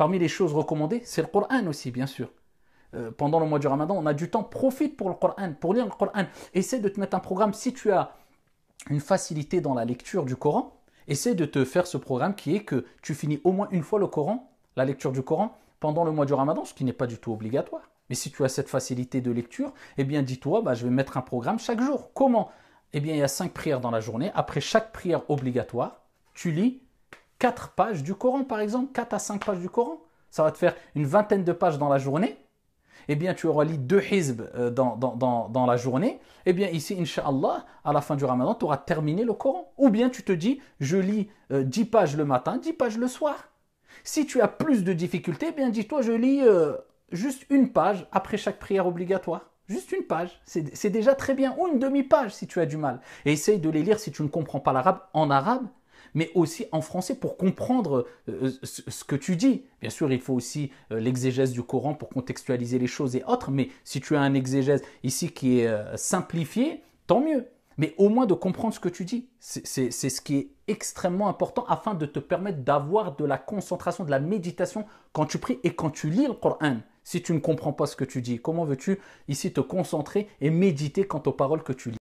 Parmi les choses recommandées, c'est le Coran aussi, bien sûr. Euh, pendant le mois du Ramadan, on a du temps, profite pour le Coran, pour lire le Coran. Essaie de te mettre un programme. Si tu as une facilité dans la lecture du Coran, essaie de te faire ce programme qui est que tu finis au moins une fois le Coran, la lecture du Coran, pendant le mois du Ramadan, ce qui n'est pas du tout obligatoire. Mais si tu as cette facilité de lecture, eh bien dis-toi, bah, je vais mettre un programme chaque jour. Comment Eh bien, il y a cinq prières dans la journée. Après chaque prière obligatoire, tu lis 4 pages du Coran, par exemple, 4 à 5 pages du Coran, ça va te faire une vingtaine de pages dans la journée, eh bien, tu auras lu deux hizb euh, dans, dans, la journée, eh bien, ici, Inch'Allah, à la fin du ramadan, tu auras terminé le Coran. Ou bien tu te dis, je lis 10 euh, pages le matin, 10 pages le soir. Si tu as plus de difficultés, eh bien, dis-toi, je lis euh, juste une page après chaque prière obligatoire. Juste une page, c'est déjà très bien. Ou une demi-page si tu as du mal. Et essaye de les lire si tu ne comprends pas l'arabe en arabe mais aussi en français pour comprendre euh, euh, ce que tu dis. Bien sûr, il faut aussi euh, l'exégèse du Coran pour contextualiser les choses et autres, mais si tu as un exégèse ici qui est simplifié, tant mieux. Mais au moins de comprendre ce que tu dis. C'est ce qui est extrêmement important afin de te permettre d'avoir de la concentration, de la méditation quand tu pries et quand tu lis le Coran. Si tu ne comprends pas ce que tu dis, comment veux-tu ici te concentrer et méditer quant aux paroles que tu lis